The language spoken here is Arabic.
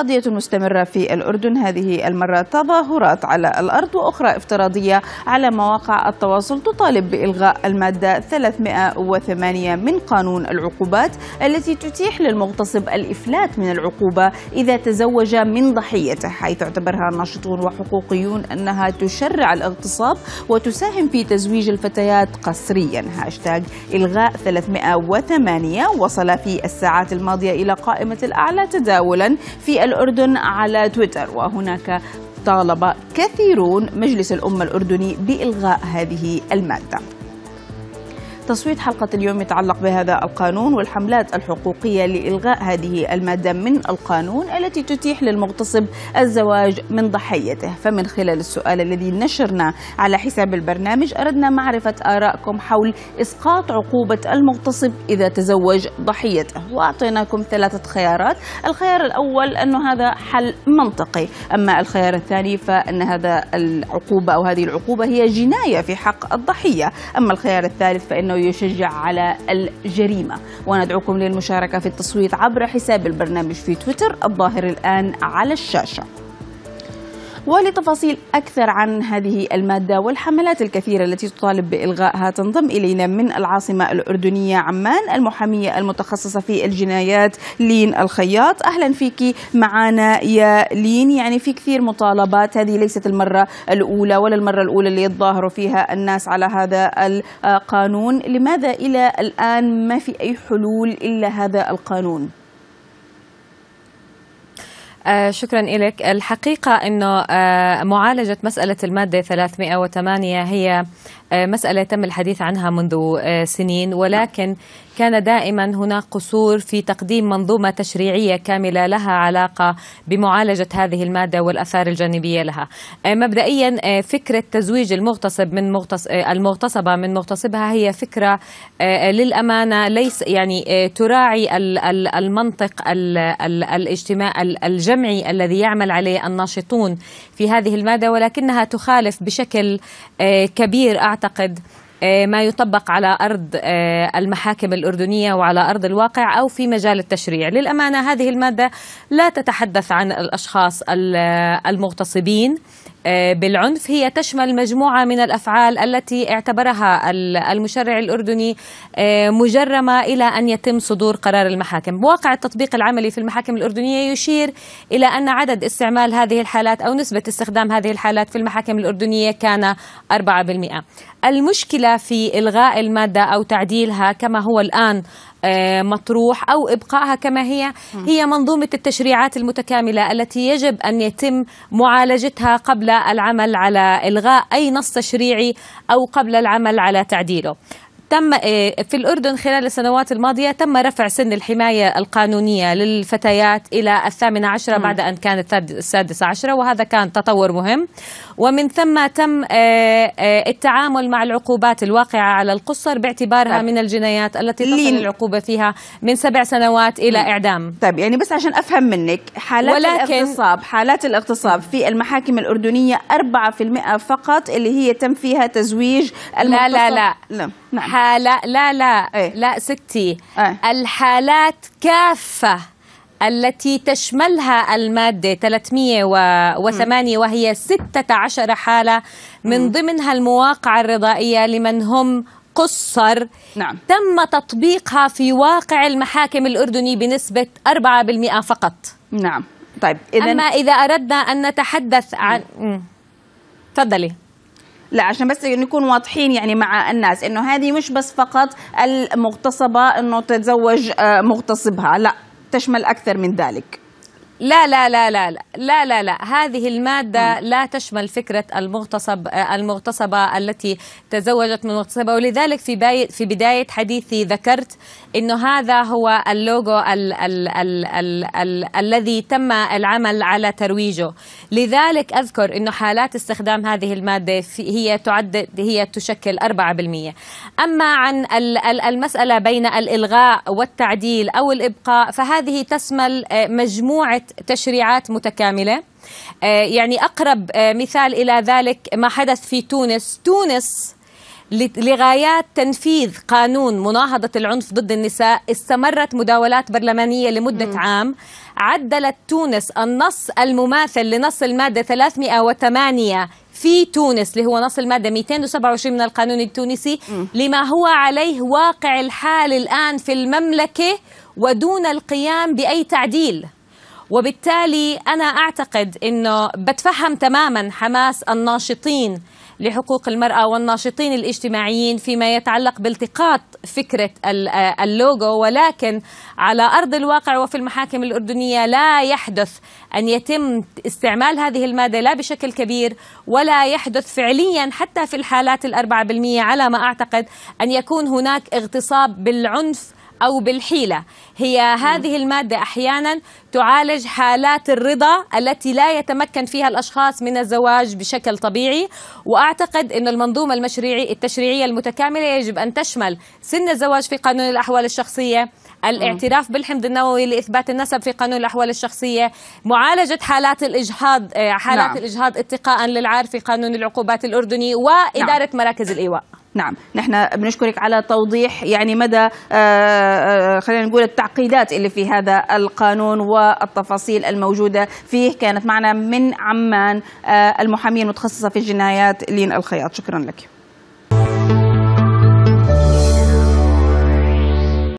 قضية مستمرة في الأردن هذه المرة تظاهرات على الأرض وأخرى افتراضية على مواقع التواصل تطالب بإلغاء المادة 308 من قانون العقوبات التي تتيح للمغتصب الإفلات من العقوبة إذا تزوج من ضحيته حيث اعتبرها ناشطون وحقوقيون أنها تشرع الاغتصاب وتساهم في تزويج الفتيات قسريا هاشتاج إلغاء 308 وصل في الساعات الماضية إلى قائمة الأعلى تداولا في الأردن على تويتر وهناك طالب كثيرون مجلس الأمة الأردني بإلغاء هذه المادة تصويت حلقة اليوم يتعلق بهذا القانون والحملات الحقوقية لإلغاء هذه المادة من القانون التي تتيح للمغتصب الزواج من ضحيته فمن خلال السؤال الذي نشرنا على حساب البرنامج أردنا معرفة آرائكم حول إسقاط عقوبة المغتصب إذا تزوج ضحيته وأعطيناكم ثلاثة خيارات الخيار الأول أنه هذا حل منطقي أما الخيار الثاني فأن هذا العقوبة أو هذه العقوبة هي جناية في حق الضحية أما الخيار الثالث فإنه يشجع على الجريمة وندعوكم للمشاركة في التصويت عبر حساب البرنامج في تويتر الظاهر الآن على الشاشة ولتفاصيل أكثر عن هذه المادة والحملات الكثيرة التي تطالب بإلغائها تنضم إلينا من العاصمة الأردنية عمان المحامية المتخصصة في الجنايات لين الخياط أهلا فيك معنا يا لين يعني في كثير مطالبات هذه ليست المرة الأولى ولا المرة الأولى اللي يتظاهروا فيها الناس على هذا القانون لماذا إلى الآن ما في أي حلول إلا هذا القانون آه شكرا لك الحقيقة أنه آه معالجة مسألة المادة 308 هي آه، مسألة تم الحديث عنها منذ آه، سنين ولكن كان دائما هناك قصور في تقديم منظومة تشريعية كاملة لها علاقة بمعالجة هذه المادة والأثار الجانبية لها آه، مبدئيا فكرة تزويج المغتصب من مغتص... المغتصبة من مغتصبها هي فكرة للأمانة ليس يعني تراعي المنطق الاجتماع الجمعي الذي يعمل عليه الناشطون في هذه المادة ولكنها تخالف بشكل كبير تعتقد آه، ما يطبق على ارض آه، المحاكم الاردنيه وعلى ارض الواقع او في مجال التشريع، للامانه هذه الماده لا تتحدث عن الاشخاص المغتصبين آه، بالعنف هي تشمل مجموعة من الأفعال التي اعتبرها المشرع الأردني آه، مجرمة إلى أن يتم صدور قرار المحاكم واقع التطبيق العملي في المحاكم الأردنية يشير إلى أن عدد استعمال هذه الحالات أو نسبة استخدام هذه الحالات في المحاكم الأردنية كان 4% المشكلة في إلغاء المادة أو تعديلها كما هو الآن آه، مطروح أو إبقائها كما هي هي منظومة التشريعات المتكاملة التي يجب أن يتم معالجتها قبل العمل على إلغاء أي نص تشريعي أو قبل العمل على تعديله تم آه، في الأردن خلال السنوات الماضية تم رفع سن الحماية القانونية للفتيات إلى الثامنة عشرة بعد أن كانت السادسة عشرة وهذا كان تطور مهم ومن ثم تم آه، آه، التعامل مع العقوبات الواقعة على القصر باعتبارها طيب. من الجنايات التي تصل لين. العقوبة فيها من سبع سنوات إلى إعدام طيب يعني بس عشان أفهم منك حالات ولكن الاغتصاب حالات الاغتصاب في المحاكم الأردنية 4% فقط اللي هي تم فيها تزويج لا لا لا, لا. نعم. حالة لا لا ايه؟ لا ستي ايه؟ الحالات كافة التي تشملها المادة 308 وهي 16 حالة من ضمنها المواقع الرضائية لمن هم قصر نعم. تم تطبيقها في واقع المحاكم الأردني بنسبة 4% فقط نعم طيب إذن... أما إذا أردنا أن نتحدث عن تفضلي لا عشان بس نكون واضحين يعني مع الناس انه هذه مش بس فقط المغتصبه انه تتزوج آه، مغتصبها لا تشمل أكثر من ذلك لا لا لا لا لا لا لا لا. هذه المادة لا تشمل فكرة المغتصب المغتصبة التي تزوجت من مغتصبة ولذلك في في بداية حديثي ذكرت إنه هذا هو اللوجو ال ال ال ال ال الذي تم العمل على ترويجه لذلك أذكر إنه حالات استخدام هذه المادة هي تعد هي تشكل 4% أما عن المسألة بين الإلغاء والتعديل أو الإبقاء فهذه تشمل آه، مجموعة تشريعات متكامله آه، يعني اقرب آه، مثال الى ذلك ما حدث في تونس تونس لغايات تنفيذ قانون مناهضة العنف ضد النساء استمرت مداولات برلمانية لمدة عام عدلت تونس النص المماثل لنص المادة 308 في تونس اللي هو نص المادة 227 من القانون التونسي لما هو عليه واقع الحال الآن في المملكة ودون القيام بأي تعديل وبالتالي أنا أعتقد أنه بتفهم تماما حماس الناشطين لحقوق المرأة والناشطين الاجتماعيين فيما يتعلق بالتقاط فكرة آه، اللوجو ولكن على أرض الواقع وفي المحاكم الأردنية لا يحدث أن يتم استعمال هذه المادة لا بشكل كبير ولا يحدث فعليا حتى في الحالات الأربعة بالمية على ما أعتقد أن يكون هناك اغتصاب بالعنف أو بالحيلة هي هذه المادة أحيانا تعالج حالات الرضا التي لا يتمكن فيها الأشخاص من الزواج بشكل طبيعي وأعتقد أن المنظومة المشريعي التشريعية المتكاملة يجب أن تشمل سن الزواج في قانون الأحوال الشخصية الاعتراف بالحمض النووي لاثبات النسب في قانون الاحوال الشخصيه معالجه حالات الاجهاض آه، حالات نعم. الاجهاض اتقاء للعار في قانون العقوبات الاردني واداره نعم. مراكز الايواء نعم نحن بنشكرك على توضيح يعني مدى آه، آه، خلينا نقول التعقيدات اللي في هذا القانون والتفاصيل الموجودة فيه كانت معنا من عمان آه، المحامية المتخصصة في الجنايات لين الخياط شكرا لك